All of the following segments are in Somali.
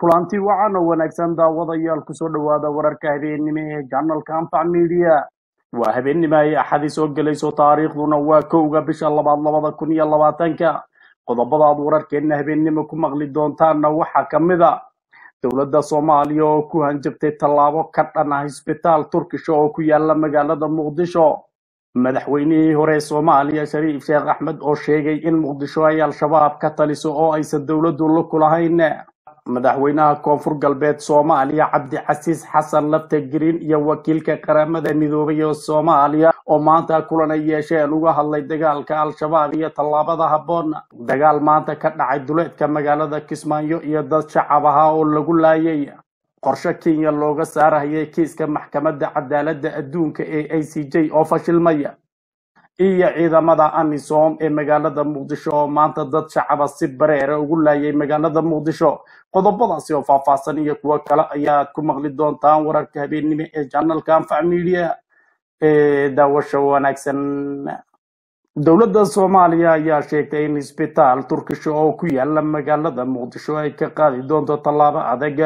kulanti wacan oo wanaagsan daawadayaal kusoo dhowaada wararka habeennimo ee janalka anfac midiya waa habeennimo ay axadii soo gelayso taariikhduna waa kowga bisha labaad labada kun iyo labaatanka qodobadaad wararkeenna habeennimo ku maqli doontaanna waxaa ka mid a ah dowladda soomaaliya oo ku hanjabtay tallaabo ka dhan ah isbitaal turkisha oo ku yaala magaalada muqdisho madaxweynihii hore soomaaliya shariif sheekh axmed oo sheegay in muqdisho ay al-shabaab ka taliso oo aysan dowladdu kulahayn madaxweynaha koonfur galbeed soomaaliya cabdicasiis xasan lafta griin iyo wakiilka qaramada midoobay ee soomaaliya oo maanta kulana yeesheen uga hadlay dagaalka al-shabaab iyo tallaabada habboon dagaal maanta ka dhacay duleedka magaalada kismaayo iyo dad shacab ahaa oo lagu laayay qorshe kenya looga saarahayay kiiska maxkamadda cadaaladda adduunka ee a c j oo fashilmaya iyo ciidamada amisom ee magaalada muqdisho oo maanta dad shacaba si bareera ugu laayay magaalada muqdisho qodobadaasi oo faahfaahsan iyo kuwo kale ayaad ku maqli doontaan wararka habeennimo ee janalka anfac media ee daawasho wanaagsan dowladda soomaaliya ayaa sheegtay in isbitaal turkisha oo ku yaala magaalada muqdisho ay ka qaadi doonto tallaabo adag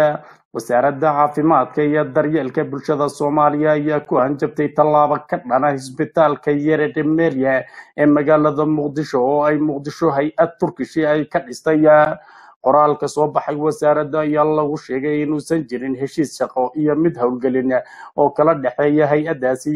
wasaaradda caafimaadka iyo daryeelka bulshada soomaaliya ayaa ku hanjabtay tallaabo ka dhana isbitaalka yere meria ee magaalada muqdisho oo ay muqdisho hay-ad turkishi ay ka dhistay qoraalka soo baxay wasaaradda ayaa lagu sheegay inuusan jirin heshiis shaqo iyo mid howlgelin oo kala dhexeeya hay-addaasi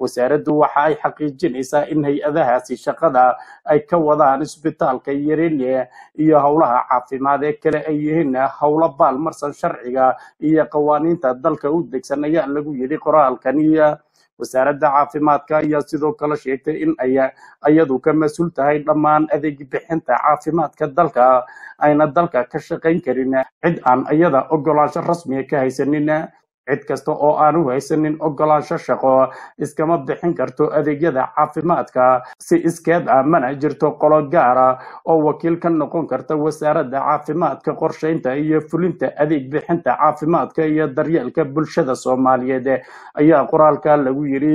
wasaaraddu waxa ay xaqiijinaysaa in hay-adahaasi shaqada ay ka wadaan isbitaalka yerene iyo howlaha caafimaad ee kale ay yihiin howlo baalmarsan sharciga iyo qawaaniinta dalka u degsan ayaa lagu yidhi qoraalkaniya wasaaradda caafimaadka ayaa sidoo kale sheegtay in ay iyadu ka mas-uul tahay dhammaan adeeg bixinta caafimaadka dalka ayna dalka ka shaqayn karin cid aan iyada ogolaansho rasmiga ka haysanin cid kasta oo aanu haysanin ogolaansho shaqo iskama bixin karto adeegyada caafimaadka si iskeed ah mana jirto qolo gaara ah oo wakiil ka noqon karta wasaaradda caafimaadka qorshaynta iyo fulinta adeeg bixinta caafimaadka iyo daryeelka bulshada soomaaliyeed ayaa qoraalka lagu yidhi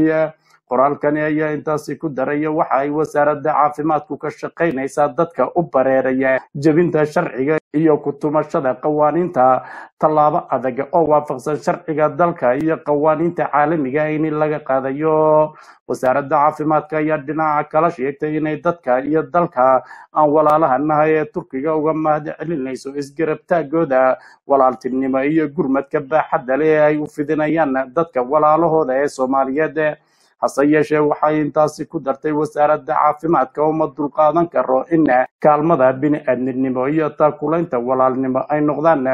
qoraalkani ayaa intaasi ku daraya waxa ay wasaaradda caafimaadku ka shaqaynaysaa dadka u bareeraya jebinta sharciga iyo ku tumashada qawaaniinta tallaabo adag oo waafaqsan sharciga dalka iyo qawaaniinta caalamiga ah in laga qaadayo wasaaradda caafimaadka ayaa dhinaca kala sheegtay inay dadka iyo dalka aan walaalahanahay ee turkiga uga mahad celinayso isgarabtaagooda walaaltinimo iyo gurmadka baaxadda leh ay u fidinayaan dadka walaalahooda ee soomaaliyeed hase yeeshee waxay intaasi ku dartay wasaaradda caafimaadka oo dulqaadan karo in kaalmada bini-aadminimo iyo taakulaynta walaalnimo ay noqdaan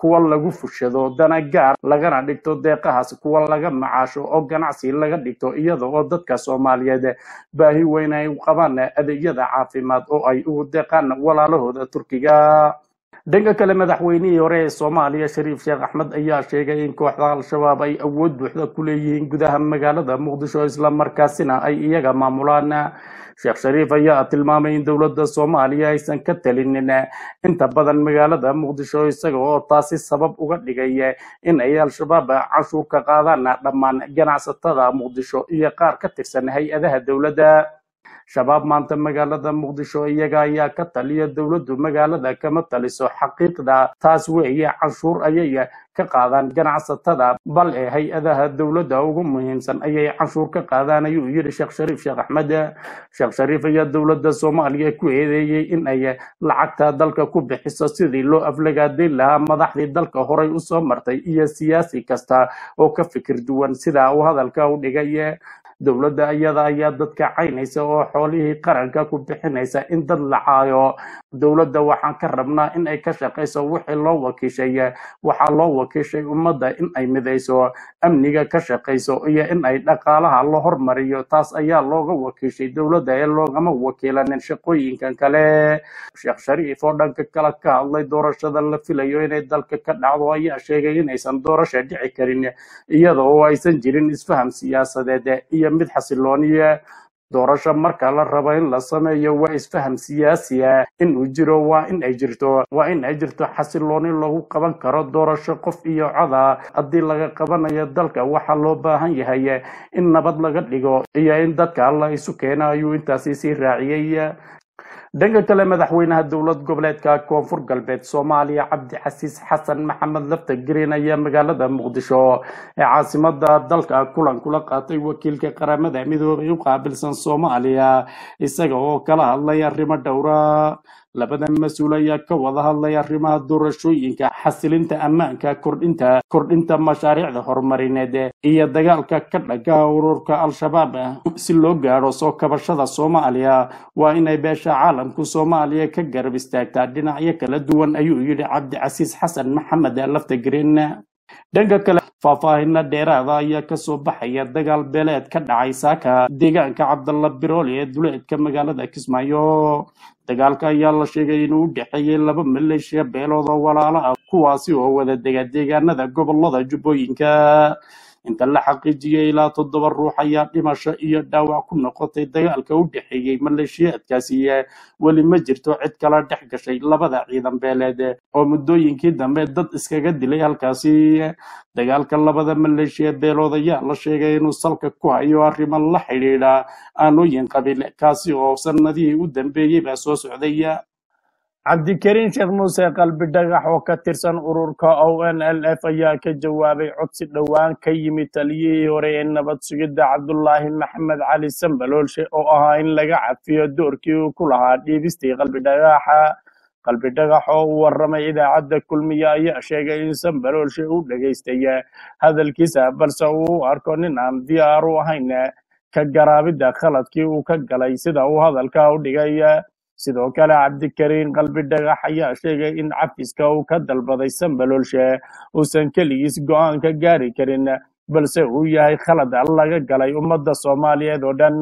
kuwa lagu fushado dana gaar lagana dhigto deeqahaas kuwa laga macaasho oo ganacsi laga dhigto iyada oo dadka soomaaliyeed baahi weyn ay qabaan adeegyada caafimaad oo ay ugu deeqaan walaalahooda turkiga dhanka kale madaxweynihii hore ee soomaaliya shariif sheekh axmed ayaa sheegay in kooxda al-shabaab ay awood buuxda ku leeyihiin gudaha magaalada muqdisho isla markaasina ay iyaga maamulaan sheekh shariif ayaa tilmaamay in dowladda soomaaliya aysan ka talinin inta badan magaalada muqdisho isaga oo taasi sabab uga dhigay in ay al-shabaab cashuur ka qaadaan dhammaan ganacsatada muqdisho iyo qaar ka tirsan hay-adaha dowladda shabaab maanta magaalada muqdisho iyaga ayaa ka taliya dowladdu magaalada kama taliso xaqiiqda taas weeye canshuur ayay ka qaadaan ganacsatada bal ee hay-adaha dowladda ugu muhiimsan ayay canshuur ka qaadaan ayuu yidhi sheekh shariif sheekh axmed sheekh shariif ayaa dowladda soomaaliya ku eedeeyey in ay lacagta dalka ku bixiso sidii loo aflagaadayn lahaa madaxdii dalka horey usoo martay iyo siyaasi kasta oo ka fikir duwan sidaa uu hadalka u dhigay dowladda iyada ayaa dadka caynaysa oo xoolihii qaranka ku bixinaysa in dad lacaayo dowladda waxaan ka rabnaa in ay ka shaqayso wixii loo wakiishay waxaa loo wakiishay ummadda in ay midayso amniga ka shaqayso iyo in ay dhaqaalaha la hormariyo taas ayaa looga wakiishay dowladda ee loogama wakiilanin shaqooyinkan kale sheekh shariif oo dhanka kale ka hadlay doorashada la filayo inay dalka ka dhacdo ayaa sheegay inaysan doorasha dhici karin iyada oo aysan jirin isfaham siyaasadeed iyo mid xasilooniye doorasho marka la rabo in la sameeyo waa isfaham siyaasi ah in uu jiro waa in ay jirto waa in ay jirto xasilooni lagu qaban karo doorasho qof iyo coda haddii laga qabanayo dalka waxaa loo baahan yahay in nabad laga dhigo iyo in dadka alla isu ayuu intaasi sii raaciyay dhanka kale madaxweynaha dowlad goboleedka koonfur galbeed soomaaliya cabdicasiis xasan maxamed lafta green ayaa magaalada muqdisho ee caasimada dalka kulan kula qaatay wakiilka qaramada midoobay u qaabilsan soomaaliya isaga oo kala hadlay arrimo dhowra labada mas-uul ayaa ka wada hadlay arrimaha doorashooyinka xasilinta ammaanka kordhinta kordhinta mashaariicda horumarineed iyo dagaalka ka dhaga ururka al-shabaab si loo gaaro soo kabashada soomaaliya waa inay beesha caalam caalamku soomaaliya ka garab istaagtaa dhinacyo kala duwan ayuu yidhi cabdicasiis xasan maxamed ee laftagreenna dhanka kale faahfaahina dheeraada ayaa kasoo baxaya dagaal beeleed ka dhacay saaka deegaanka cabdalla birooli ee duleedka magaalada kismaayo dagaalka ayaa la sheegay inuu u dhexeeyey laba maleeshiya beelood oo walaalo ah kuwaasi oo wada dega deegaanada gobolada jubbooyinka inta la xaqiijiyay ilaa toddoba ruux ayaa dhimasho iyo dhaawac ku noqotay dagaalka u dhexeeyey maleeshiyaadkaasi weli ma jirto cid kala dhex gashay labada ciidan beeleed oo muddooyinkii dambe dad iskaga dilay halkaasi dagaalka labada maleeshiya beelood ayaa la sheegay inuu salka ku hayo arrimo la xidhiidha aanooyin qabiil kaasi oo sannadihii u dambeeyeyba soo socday cabdikariin sheekh muuse qalbi dhagax oo ka tirsan ururka o n l f ayaa ka jawaabay codsi dhowaan ka yimid taliyihii hore ee nabad sugidda cabdulaahi maxamed cali sambaloolshe oo ahaa in laga cafiyo doorkii uu ku lahaa dhiibistii qalbi dhagaxa qalbi dhagax oo u warramay idaacadda kulmiye ayaa sheegay in sambaloolshe uu dhegaystay hadalkiisa balse uu arko nin aan diyaar u ahayn ka garaabidda khaladkii uu ka galay sida uu hadalka u dhigay sidoo kale cabdikariin qalbi dhagax ayaa sheegay in cafiska uu ka dalbaday sambaloolshe uusan keligiis go-aanka gaari karin balse uu yahay khalad laga galay ummadda soomaaliyeed oo dhan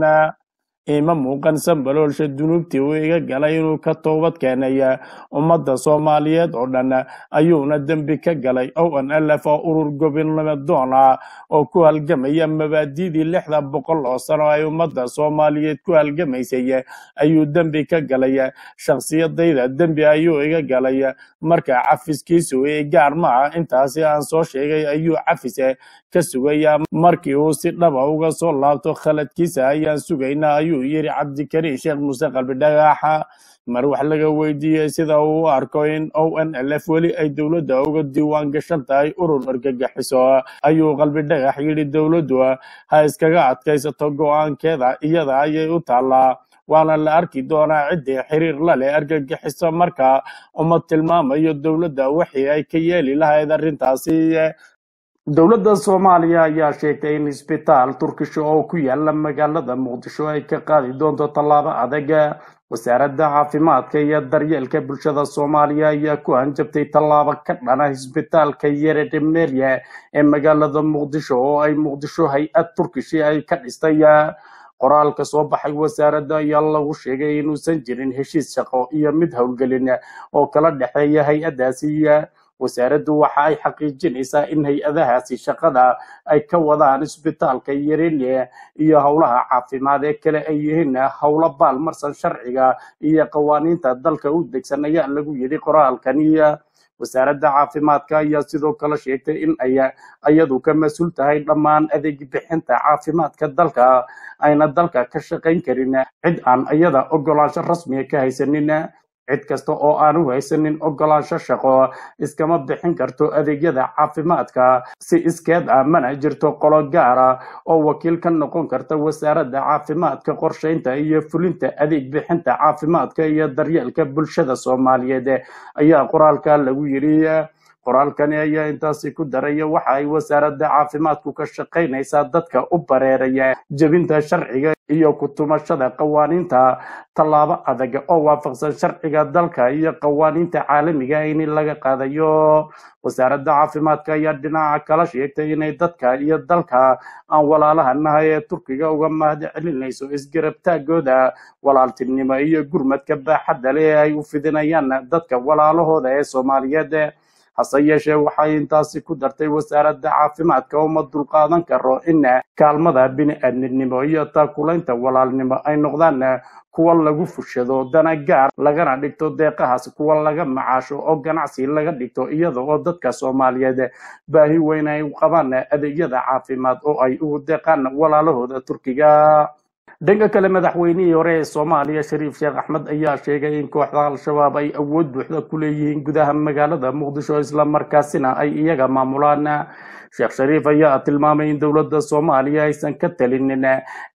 ima muuqan sanbaloolsha dunuubtii uu iga galay inuu ka toobad keenaya ummadda soomaaliyeed oo dhan ayuuna dembi ka galay o n lf oo urur gobinnimadoon ah oo ku halgamaya mabaadi'dii lixda boqol oo sano ay ummadda soomaaliyeed ku halgamaysay ayuu dembi ka galay shakhsiyadayda dembi ayuu iga galay marka cafiskiisu gaar maaha intaasi aan soo sheegay ayuu cafis ka sugaya markii uu si dhaba ah uga soo laabto khaladkiisa ayaan sugaynaa ayuu wuxuu yiri cabdikari sheekh muuse qalbi dhagaxa mar wax laga weydiiyey sida uu u arko in o n l f weli ay dowladda uga diiwaan gashan tahay urur argagixiso ayuu qalbi dhagax yidhi dowladdu ha iskaga adkaysato go-aankeeda iyada ayay u taallaa waana la arki doonaa ciddii xiriir la leh argagixiso marka uma tilmaamayo dowladda wixii ay ka yeeli lahayd arrintaasi dowladda soomaaliya ayaa sheegtay in isbitaal turkisha oo ku yaala magaalada muqdisho ay ka qaadi doonto tallaabo adag wasaaradda caafimaadka iyo daryeelka bulshada soomaaliya ayaa ku hanjabtay tallaabo ka dhana isbitaalka yere dhimeelya ee magaalada muqdisho oo ay muqdisho hay-ad turkishi ay ka dhistay qoraalka soo baxay wasaaradda ayaa lagu sheegay inuusan jirin heshiis shaqo iyo mid howlgelin oo kala dhexeeya hay-addaasi wasaaraddu waxa ay xaqiijinaysaa in hay-adahaasi shaqada ay ka wadaan isbitaalka yerine iyo howlaha caafimaad ee kale ay yihiin howlo baalmarsan sharciga iyo qawaaniinta dalka u degsan ayaa lagu yidhi qoraalkaniya wasaaradda caafimaadka ayaa sidoo kale sheegtay in ay iyadu ka mas-uul tahay dhammaan adeeg bixinta caafimaadka dalka ayna dalka ka shaqayn karin cid aan iyada ogolaansho rasmiga ka haysanin cid kasta oo aanu haysanin ogolaansho shaqo iskama bixin karto adeegyada caafimaadka si iskeed ah mana jirto qolo gaara oo wakiil ka noqon karta wasaaradda caafimaadka qorshaynta iyo fulinta adeeg bixinta caafimaadka iyo daryeelka bulshada soomaaliyeed ayaa qoraalka lagu yidhi qoraalkani ayaa intaasi ku daraya waxa ay wasaaradda caafimaadku ka shaqaynaysaa dadka u bareeraya jebinta sharciga iyo ku tumashada qawaaniinta tallaabo adag oo waafaqsan sharciga dalka iyo qawaaniinta caalamiga ah in laga qaadayo wasaaradda caafimaadka ayaa dhinaca kala sheegtay inay dadka iyo dalka aan walaalaha nahay ee turkiga uga mahad celinayso isgarabtaagooda walaaltinimo iyo gurmadka baaxadda leh ay u fidinayaan dadka walaalahooda ee soomaaliyeed hase yeeshee waxay intaasi ku dartay wasaaradda caafimaadka oo ma dulqaadan karo in kaalmada bini-aadminimo iyo taakulaynta walaalnimo ay noqdaan kuwa lagu fushado dana gaar lagana dhigto deeqahaas kuwa laga macaasho oo ganacsi laga dhigto iyada oo dadka soomaaliyeed baahi weyn ay qabaan adeegyada caafimaad oo ay ugu deeqaan walaalahooda turkiga dhanka kale madaxweynihii hore ee soomaaliya shariif sheekh axmed ayaa sheegay in kooxda al-shabaab ay awood buuxda ku leeyihiin gudaha magaalada muqdisho isla markaasina ay iyaga maamulaan sheekh shariif ayaa tilmaamay in dowladda soomaaliya aysan ka talinin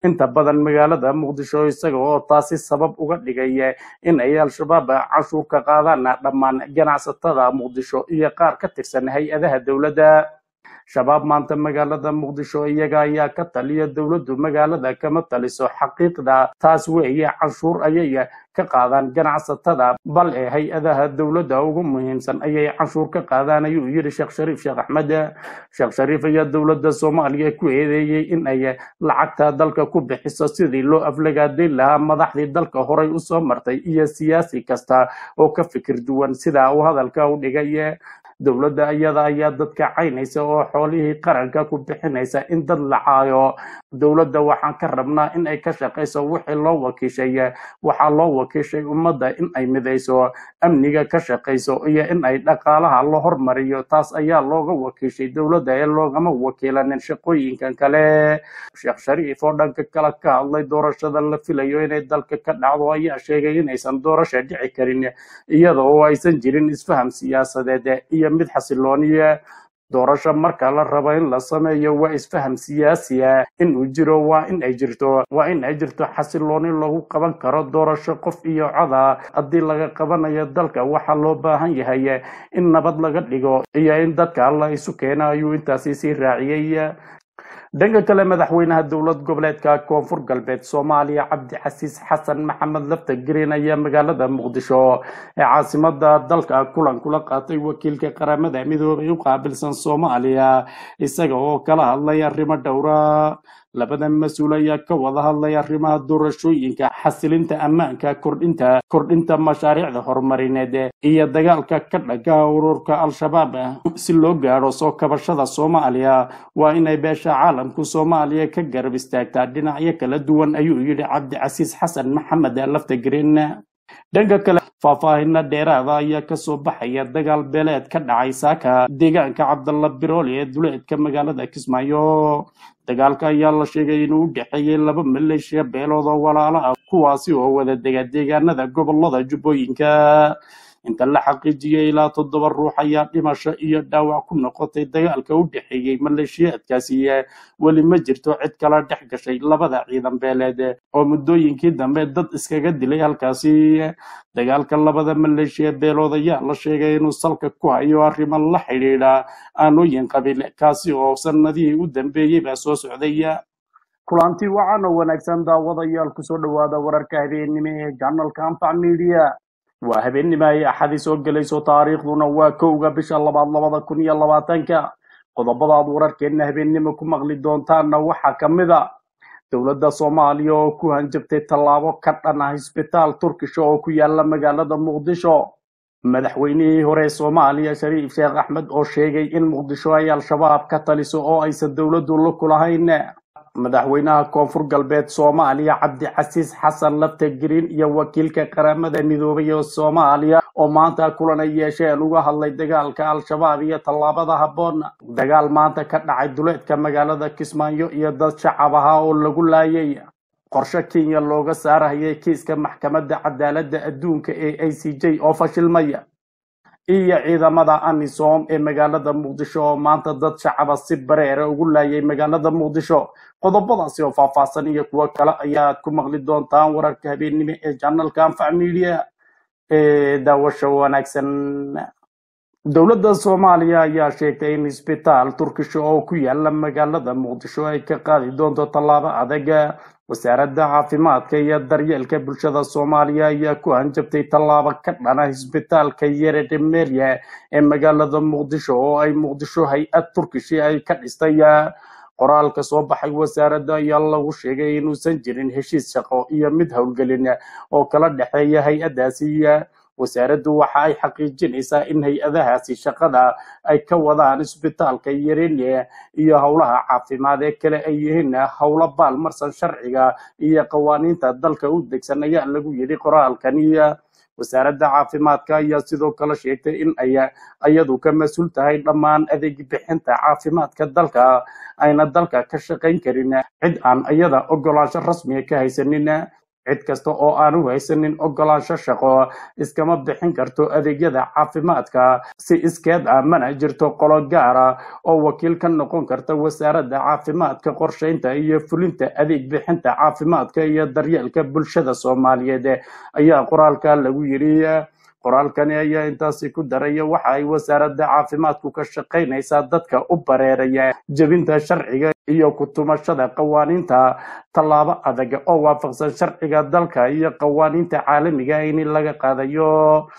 inta badan magaalada muqdisho isaga oo taasi sabab uga dhigay in ay al-shabaab cashuur ka qaadaan dhammaan ganacsatada muqdisho iyo qaar ka tirsan hay-adaha dowladda shabaab maanta magaalada muqdisho iyaga ayaa ka taliya dowladdu magaalada kama taliso xaqiiqda taas weeye canshuur ayay ka qaadaan ganacsatada bal ee hay-adaha dowladda ugu muhiimsan ayay canshuur ka qaadaan ayuu yidhi sheekh shariif sheekh axmed sheekh shariif ayaa dowladda soomaaliya ku eedeeyey in ay lacagta dalka ku bixiso sidii loo aflagaadeyn lahaa madaxdii dalka horay usoo martay iyo siyaasi kasta oo ka fikir duwan sidaa uu hadalka u dhigay dowladda iyada ayaa dadka caynaysa oo xoolihii qaranka ku bixinaysa in dad lacaayo dowladda waxaan ka rabnaa inay ka shaqayso wixii loo wakiishay waxaa loo wakiishay ummadda in ay midayso amniga ka shaqayso iyo in ay dhaqaalaha la hormariyo taas ayaa looga wakiishay dowladda ee loogama wakiilanin shaqooyinkan kale sheekh shariif oo dhanka kale ka hadlay doorashada la filayo inay dalka ka dhacdo ayaa sheegay inaysan doorasha dhici karin iyada oo aysan jirin isfaham siyaasadeed iyo mid xasilooniye doorasho marka la rabo in la sameeyo waa isfaham siyaasi ah in uu jiro waa in ay jirto waa in ay jirto xasilooni lagu qaban karo doorasho qof iyo coda haddii laga qabanayo dalka waxaa loo baahan yahay in nabad laga dhigo iyo in dadka alla isu ayuu intaasi sii raaciyey dhanka kale madaxweynaha dowlad goboleedka koonfur galbeed soomaaliya cabdicasiis xasan maxamed lafta green ayaa magaalada muqdisho ee caasimada dalka kulan kula qaatay wakiilka qaramada midoobay u qaabilsan soomaaliya isaga oo kala hadlay arrimo dhowra labada mas-uul ayaa ka wada hadlay arrimaha doorashooyinka xasilinta ammaanka kordhinta kordhinta mashaariicda horumarineed iyo dagaalka ka dhaga ururka al-shabaab si loo gaadho soo kabashada soomaaliya waa inay beesha caalam caalamku soomaaliya ka garab istaagtaa dhinacyo kala duwan ayuu yidhi cabdicasiis xasan maxamed ee lafta greenna dhanka kale faahfaahina dheeraada ayaa kasoo baxaya dagaal beeleed ka dhacay saaka deegaanka cabdalla birooli ee duleedka magaalada kismaayo dagaalka ayaa la sheegay inuu u dhexeeyey laba maleeshiya beelood oo walaalo ah kuwaasi oo wada dega deegaanada gobolada jubbooyinka inta la xaqiijiyey ilaa toddoba ruux ayaa dhimasho iyo dhaawac ku noqotay dagaalka u dhexeeyey maleeshiyaadkaasi weli ma jirto cid kala dhex gashay labada ciidan beeleed oo muddooyinkii dambe dad iskaga dilay halkaasi dagaalka labada maleeshiya beelood ayaa la sheegay inuu salka ku hayo arrimo la xidhiidha aanooyin qabin kaasi oo sannadihii u dambeeyey baa soo socday kulanti wacan oo wanaagsan daawadayaal kusoo dhowaada wararka habeenimo ee janalka amfac media waa habeennimaayay axadii soo gelayso taariikhduna waa kowga bisha labaad labada kun iyo labaatanka qodobadaad wararkeenna habeennimo ku maqli doontaanna waxaa ka mid a dowladda soomaaliya oo ku hanjabtay tallaabo ka dhan ah isbitaal turkisha oo ku yaalla magaalada muqdisho madaxweynihii hore soomaaliya shariif sheekh axmed oo sheegay in muqdisho ay al-shabaab ka taliso oo aysan dowladdu kulahayn madaxweynaha koonfur galbeed soomaaliya cabdicasiis xasan lafta giriin iyo wakiilka qaramada midoobay ee soomaaliya oo maanta kulana yeesheen uga hadlay dagaalka al-shabaab iyo tallaabada habboon dagaal maanta ka dhacay duleedka magaalada kismaayo iyo dad shacab ahaa oo lagu laayay qorshe kenya looga saarahayay kiiska maxkamadda cadaaladda adduunka ee a c j oo fashilmaya iyo ciidamada amisom ee magaalada muqdisho oo maanta dad shacaba si bareera ugu laayay magaalada muqdisho qodobadaasi oo faahfaahsan iyo kuwo kale ayaad ku maqli doontaan wararka habeennimo ee janalka anfac miidiya ee daawasho wanaagsan dowladda soomaaliya ayaa sheegtay in isbitaal turkisha oo ku yaala magaalada muqdisho ay ka qaadi doonto tallaabo adag wasaaradda caafimaadka iyo daryeelka bulshada soomaaliya ayaa ku hanjabtay tallaabo ka dhana isbitaalka yere dhameerya ee magaalada muqdisho oo ay muqdisho hay-ad turkishi ay ka dhistay qoraalka soo baxay wasaaradda ayaa lagu sheegay inuusan jirin heshiis shaqo iyo mid howlgelin oo kala dhexeeya hay-addaasi wasaaraddu waxa ay xaqiijinaysaa in hay-adahaasi shaqada ay ka wadaan isbitaalka yarenye iyo howlaha caafimaad ee kale ay yihiin howlo baalmarsan sharciga iyo qawaaniinta dalka u degsan ayaa lagu yidhi qoraalkaniya wasaaradda caafimaadka ayaa sidoo kale sheegtay in ay iyadu ka mas-uul tahay dhammaan adeeg bixinta caafimaadka dalka ayna dalka ka shaqayn karin cid aan iyada ogolaansho rasmiga ka haysanin cid kasta oo aanu haysanin ogolaansho shaqo iskama bixin karto adeegyada caafimaadka si iskeed ah mana jirto qolo gaara ah oo wakiil ka noqon karta wasaaradda caafimaadka qorshaynta iyo fulinta adeeg bixinta caafimaadka iyo daryeelka bulshada soomaaliyeed ayaa qoraalka lagu yidhi qoraalkani ayaa intaasi ku daraya waxa ay wasaaradda caafimaadku ka shaqaynaysaa dadka u bareeraya jebinta sharciga iyo kutumashada qawaaniinta tallaabo adag oo waafaqsan sharciga dalka iyo qawaaniinta caalamiga in laga qaadayo